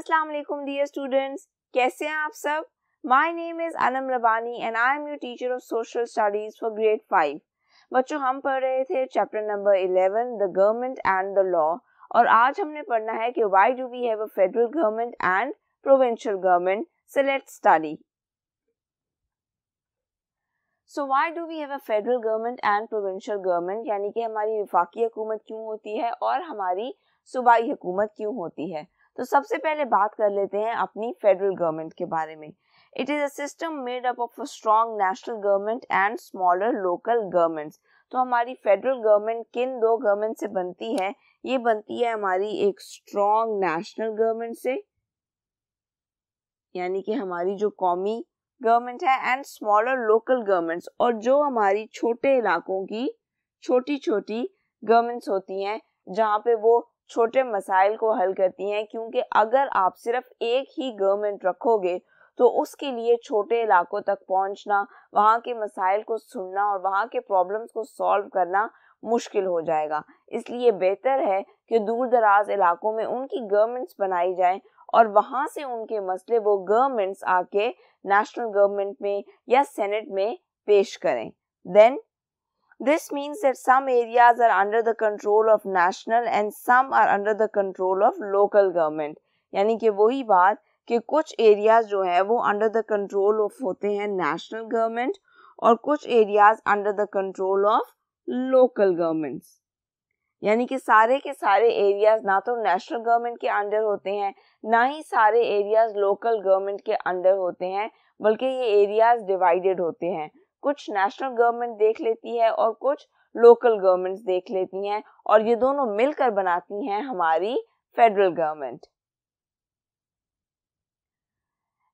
अस्सलाम वालेकुम dear students कैसे हैं आप सब my name is Anam Rabbani and I am your teacher of social studies for grade five बच्चों हम पढ़ रहे थे chapter number eleven the government and the law और आज हमने पढ़ना है कि why do we have a federal government and provincial government so let's study so why do we have a federal government and provincial government यानी कि हमारी विफाकी हुकूमत क्यों होती है और हमारी सूबाई हुकूमत क्यों होती है तो सबसे पहले बात कर लेते हैं अपनी फेडरल गवर्नमेंट के बारे में it is a system made up of a strong national government and smaller local governments तो हमारी फेडरल गवर्नमेंट किन दो गवर्नमेंट से बनती है ये बनती है हमारी एक स्ट्रॉन्ग नेशनल गवर्नमेंट से यानी कि हमारी जो कौमी गवर्नमेंट है एंड स्मॉलर लोकल गवर्नमेंट्स और जो हमारी छोटे इलाकों की छोटी छोटी गवर्नमेंट्स होती हैं जहाँ पे वो छोटे मसाइल को हल करती हैं क्योंकि अगर आप सिर्फ एक ही गवर्नमेंट रखोगे तो उसके लिए छोटे इलाकों तक पहुंचना वहाँ के मसाइल को सुनना और वहाँ के प्रॉब्लम्स को सॉल्व करना मुश्किल हो जाएगा इसलिए बेहतर है कि दूर दराज इलाकों में उनकी गवर्नमेंट्स बनाई जाए और वहाँ से उनके मसले वो गवर्नमेंट्स आके नेशनल गवर्नमेंट में या सेनेट में पेश करें then This means that some areas are under the control of national and some are under the control of local government. यानी कि वही बात कि कुछ एरियाज जो है वो अंडर द कंट्रोल ऑफ होते हैं नेशनल गवर्नमेंट और कुछ areas under the control of local governments यानी कि सारे के सारे एरियाज ना तो नेशनल गवर्नमेंट के अंडर होते हैं ना ही सारे एरियाज लोकल गवर्नमेंट के अंडर होते हैं बल्कि ये एरियाज डिवाइडेड होते हैं कुछ नेशनल गवर्नमेंट देख लेती है और कुछ लोकल गवर्नमेंट्स देख लेती हैं और ये दोनों मिलकर बनाती हैं हमारी federal government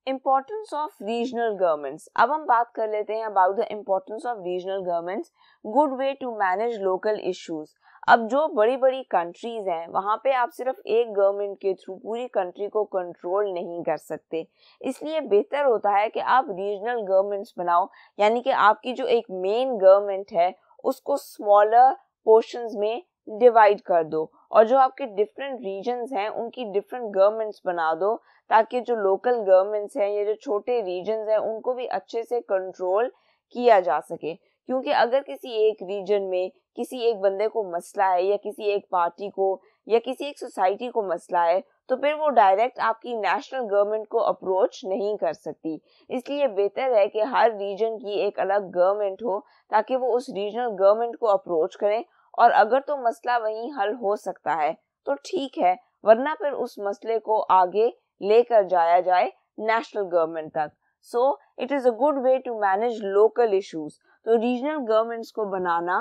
importance of regional governments अब हम बात कर लेते हैं about the importance of regional governments good way to manage local issues अब जो बड़ी बड़ी कंट्रीज हैं वहाँ पे आप सिर्फ एक गवर्नमेंट के थ्रू पूरी कंट्री को कंट्रोल नहीं कर सकते इसलिए बेहतर होता है कि आप रीजनल गवर्नमेंट्स बनाओ यानी कि आपकी जो एक मेन गवर्नमेंट है उसको स्मॉलर पोर्शंस में डिवाइड कर दो और जो आपके डिफरेंट रीजन्स हैं उनकी डिफरेंट गवर्नमेंट्स बना दो ताकि जो लोकल गवर्नमेंट्स हैं या जो छोटे रीजन्स हैं उनको भी अच्छे से कंट्रोल किया जा सके क्योंकि अगर किसी एक रीजन में किसी एक बंदे को मसला है या किसी एक पार्टी को या किसी एक सोसाइटी को मसला है तो फिर वो डायरेक्ट आपकी नेशनल गवर्नमेंट को अप्रोच नहीं कर सकती इसलिए बेहतर है कि हर रीजन की एक अलग गवर्नमेंट हो ताकि वो उस रीजनल गवर्नमेंट को अप्रोच करें और अगर तो मसला वहीं हल हो सकता है तो ठीक है वरना फिर उस मसले को आगे लेकर जाया जाए नेशनल गवर्नमेंट तक so it is a good way to manage local issues तो रीजनल गवर्नमेंट्स को बनाना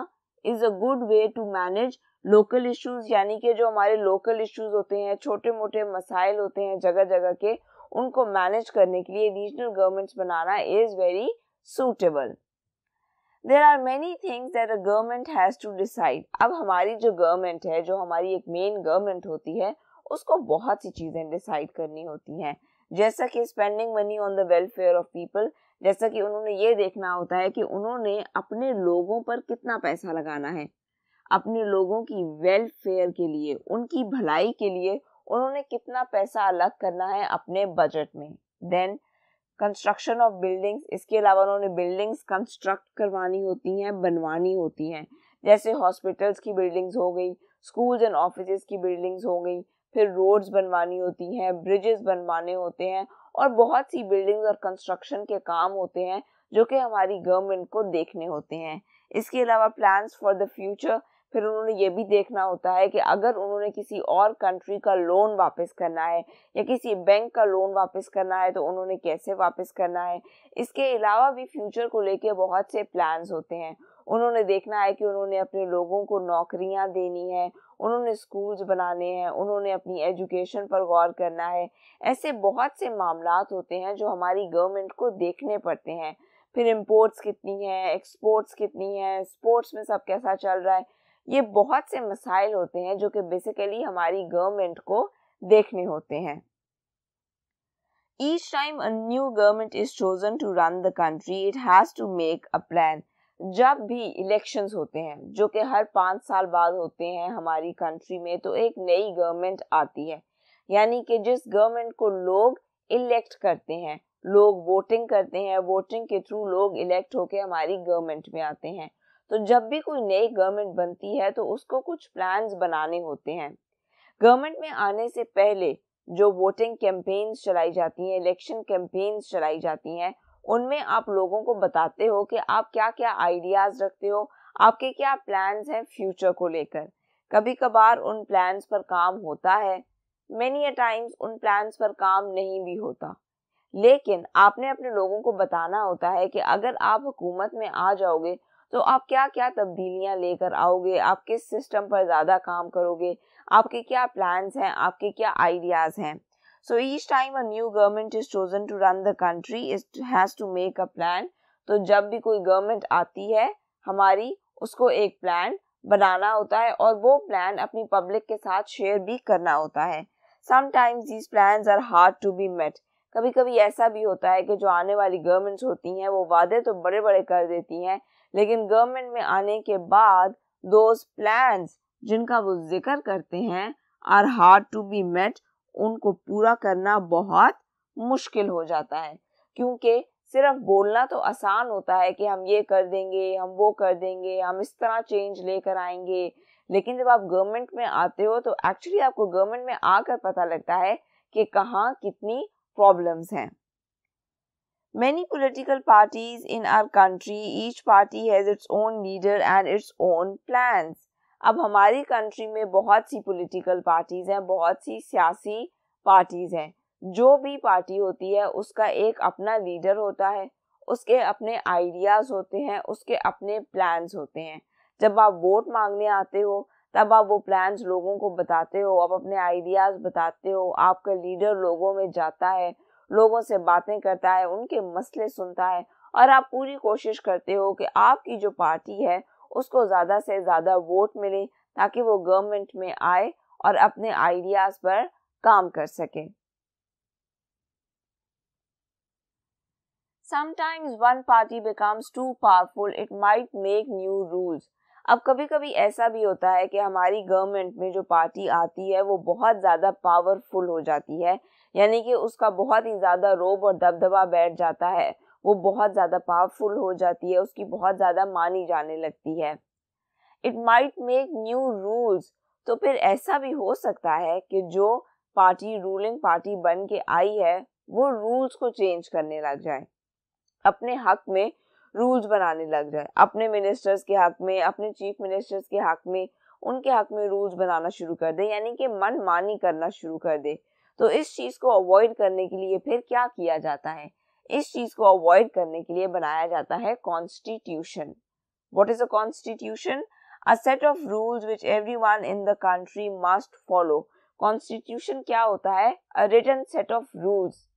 is a good way to manage local issues यानी कि जो हमारे लोकल इश्यूज होते हैं छोटे मोटे मसाइल होते हैं जगह जगह के उनको मैनेज करने के लिए रीजनल गवर्नमेंट्स बनाना is very suitable there are many things that a government has to decide अब हमारी जो गवर्नमेंट है जो हमारी एक मेन गवर्नमेंट होती है उसको बहुत सी चीज़ें डिसाइड करनी होती हैं जैसा कि spending money on the welfare of people जैसा कि उन्होंने ये देखना होता है कि उन्होंने अपने लोगों पर कितना पैसा लगाना है अपने लोगों की वेलफेयर के लिए उनकी भलाई के लिए उन्होंने कितना पैसा अलग करना है अपने बजट में देन कंस्ट्रक्शन ऑफ बिल्डिंग्स इसके अलावा उन्होंने बिल्डिंग्स कंस्ट्रक्ट करवानी होती हैं बनवानी होती हैं जैसे हॉस्पिटल्स की बिल्डिंग्स हो गई स्कूल्स एंड ऑफिस की बिल्डिंग्स हो गई फिर रोड्स बनवानी होती हैं ब्रिजेस बनवाने होते हैं और बहुत सी बिल्डिंग्स और कंस्ट्रक्शन के काम होते हैं जो कि हमारी गवर्नमेंट को देखने होते हैं इसके अलावा प्लान्स फॉर द फ्यूचर फिर उन्होंने ये भी देखना होता है कि अगर उन्होंने किसी और कंट्री का लोन वापस करना है या किसी बैंक का लोन वापस करना है तो उन्होंने कैसे वापस करना है इसके अलावा भी फ्यूचर को लेके बहुत से प्लान्स होते हैं उन्होंने देखना है कि उन्होंने अपने लोगों को नौकरियां देनी है उन्होंने स्कूल्स बनाने हैं उन्होंने अपनी एजुकेशन पर गौर करना है ऐसे बहुत से मामला होते हैं जो हमारी गवर्नमेंट को देखने पड़ते हैं फिर इम्पोर्ट्स कितनी हैं एक्सपोर्ट्स कितनी हैं स्पोर्ट्स में सब कैसा चल रहा है ये बहुत से मसाइल होते हैं जो कि बेसिकली हमारी गवर्नमेंट को देखने होते हैं each time a new government is chosen to run the country it has to make a plan जब भी इलेक्शंस होते हैं जो कि हर पाँच साल बाद होते हैं हमारी कंट्री में तो एक नई गवर्नमेंट आती है यानी कि जिस गवर्नमेंट को लोग इलेक्ट करते हैं लोग वोटिंग करते हैं वोटिंग के थ्रू लोग इलेक्ट होके हमारी गवर्नमेंट में आते हैं तो जब भी कोई नई गवर्नमेंट बनती है तो उसको कुछ प्लान्स बनाने होते हैं गवर्नमेंट में आने से पहले जो वोटिंग कैंपेन्स चलाई जाती हैं इलेक्शन कैंपेन्स चलाई जाती हैं उनमें आप लोगों को बताते हो कि आप क्या क्या आइडियाज़ रखते हो आपके क्या प्लान्स हैं फ्यूचर को लेकर कभी कभार उन प्लान्स पर काम होता है मैनी अ टाइम्स उन प्लान्स पर काम नहीं भी होता लेकिन आपने अपने लोगों को बताना होता है कि अगर आप हुकूमत में आ जाओगे तो आप क्या क्या तब्दीलियां लेकर आओगे आप किस सिस्टम पर ज़्यादा काम करोगे आपके क्या प्लान्स हैं आपके क्या आइडियाज़ हैं so each time a new government is chosen to run the country it has to make a plan तो जब भी कोई गवर्नमेंट आती है हमारी उसको एक प्लान बनाना होता है और वो प्लान अपनी पब्लिक के साथ शेयर भी करना होता है sometimes these plan are hard to be met कभी कभी ऐसा भी होता है कि जो आने वाली गवर्नमेंट्स होती हैं वो वादे तो बड़े बड़े कर देती हैं लेकिन गवर्नमेंट में आने के बाद दोज प्लान्स जिनका वो जिक्र करते हैं are hard to be met उनको पूरा करना बहुत मुश्किल हो जाता है क्योंकि सिर्फ बोलना तो आसान होता है कि हम ये कर देंगे हम वो कर देंगे हम इस तरह चेंज लेकर आएंगे लेकिन जब आप गवर्नमेंट में आते हो तो एक्चुअली आपको गवर्नमेंट में आकर पता लगता है कि कहाँ कितनी प्रॉब्लम्स हैं many political parties in our country each party has its own leader and its own plans अब हमारी कंट्री में बहुत सी पॉलिटिकल पार्टीज़ हैं बहुत सी सियासी पार्टीज़ हैं जो भी पार्टी होती है उसका एक अपना लीडर होता है उसके अपने आइडियाज़ होते हैं उसके अपने प्लान्स होते हैं जब आप वोट मांगने आते हो तब आप वो प्लान्स लोगों को बताते हो आप अपने आइडियाज़ बताते हो आपका लीडर लोगों में जाता है लोगों से बातें करता है उनके मसले सुनता है और आप पूरी कोशिश करते हो कि आपकी जो पार्टी है उसको ज़्यादा से ज़्यादा वोट मिले ताकि वो गवर्नमेंट में आए और अपने आइडियाज़ पर काम कर सके Sometimes one party becomes too powerful, it might make new rules. अब कभी कभी ऐसा भी होता है कि हमारी गवर्नमेंट में जो पार्टी आती है वो बहुत ज़्यादा पावरफुल हो जाती है यानी कि उसका बहुत ही ज़्यादा रोब और दबदबा बैठ जाता है वो बहुत ज़्यादा पावरफुल हो जाती है उसकी बहुत ज़्यादा मानी जाने लगती है it might make new rules तो फिर ऐसा भी हो सकता है कि जो पार्टी रूलिंग पार्टी बन के आई है वो रूल्स को चेंज करने लग जाए अपने हक में रूल्स बनाने लग जाए अपने मिनिस्टर्स के हक में अपने चीफ मिनिस्टर्स के हक में उनके हक में रूल्स बनाना शुरू कर दे यानी कि मन मानी करना शुरू कर दे तो इस चीज़ को अवॉइड करने के लिए फिर क्या किया जाता है इस चीज को अवॉइड करने के लिए बनाया जाता है constitution what is a constitution a set of rules which everyone in the country must follow constitution क्या होता है a written set of rules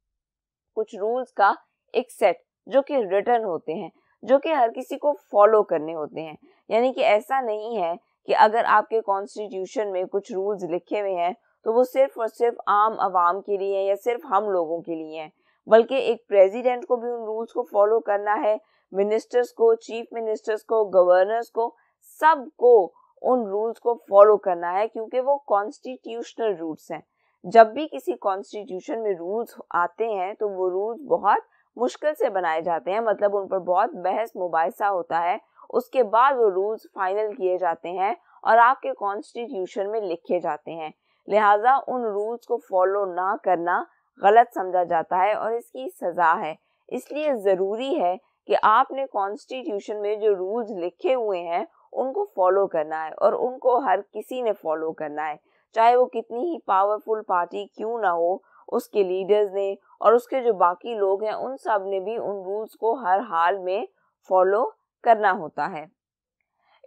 कुछ रूल्स का एक सेट जो कि रिटर्न होते हैं जो कि हर किसी को फॉलो करने होते हैं यानी कि ऐसा नहीं है कि अगर आपके कॉन्स्टिट्यूशन में कुछ रूल्स लिखे हुए हैं तो वो सिर्फ और सिर्फ आम आवाम के लिए या सिर्फ हम लोगों के लिए हैं बल्कि एक प्रेसिडेंट को भी उन रूल्स को फॉलो करना है मिनिस्टर्स को चीफ मिनिस्टर्स को गवर्नर्स को सबको उन रूल्स को फॉलो करना है क्योंकि वो कॉन्स्टिट्यूशनल रूल्स हैं जब भी किसी कॉन्स्टिट्यूशन में रूल्स आते हैं तो वो रूल्स बहुत मुश्किल से बनाए जाते हैं मतलब उन पर बहुत बहस मुबासा होता है उसके बाद वो रूल्स फाइनल किए जाते हैं और आपके कॉन्स्टिट्यूशन में लिखे जाते हैं लिहाजा उन रूल्स को फॉलो ना करना गलत समझा जाता है और इसकी सज़ा है इसलिए ज़रूरी है कि आपने कॉन्स्टिट्यूशन में जो रूल्स लिखे हुए हैं उनको फॉलो करना है और उनको हर किसी ने फॉलो करना है चाहे वो कितनी ही पावरफुल पार्टी क्यों ना हो उसके लीडर्स ने और उसके जो बाकी लोग हैं उन सब ने भी उन रूल्स को हर हाल में फॉलो करना होता है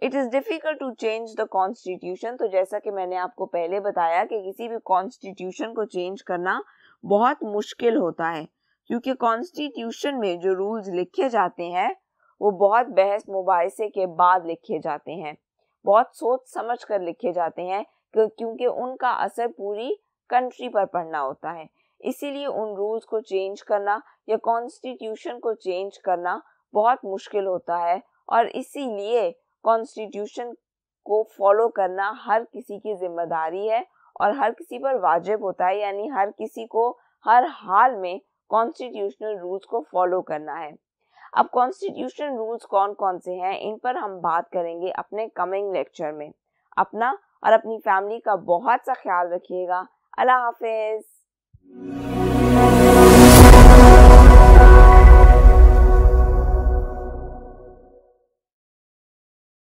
it is difficult to change the constitution तो जैसा कि मैंने आपको पहले बताया कि किसी भी कॉन्स्टिट्यूशन को चेंज करना बहुत मुश्किल होता है क्योंकि कॉन्स्टिट्यूशन में जो रूल्स लिखे जाते हैं वो बहुत बहस मुबासे के बाद लिखे जाते हैं बहुत सोच समझ कर लिखे जाते हैं क्योंकि उनका असर पूरी कंट्री पर पड़ना होता है इसीलिए उन रूल्स को चेंज करना या कॉन्स्टिट्यूशन को चेंज करना बहुत मुश्किल होता है और इसीलिए कॉन्स्टिट्यूशन को फॉलो करना हर किसी की जिम्मेदारी है और हर किसी पर वाजिब होता है यानी हर किसी को हर हाल में कॉन्स्टिट्यूशनल रूल्स को फॉलो करना है अब कॉन्स्टिट्यूशनल रूल्स कौन कौन से हैं इन पर हम बात करेंगे अपने कमिंग लेक्चर में अपना और अपनी फैमिली का बहुत सा ख्याल रखिएगा अल्लाह हाफिज़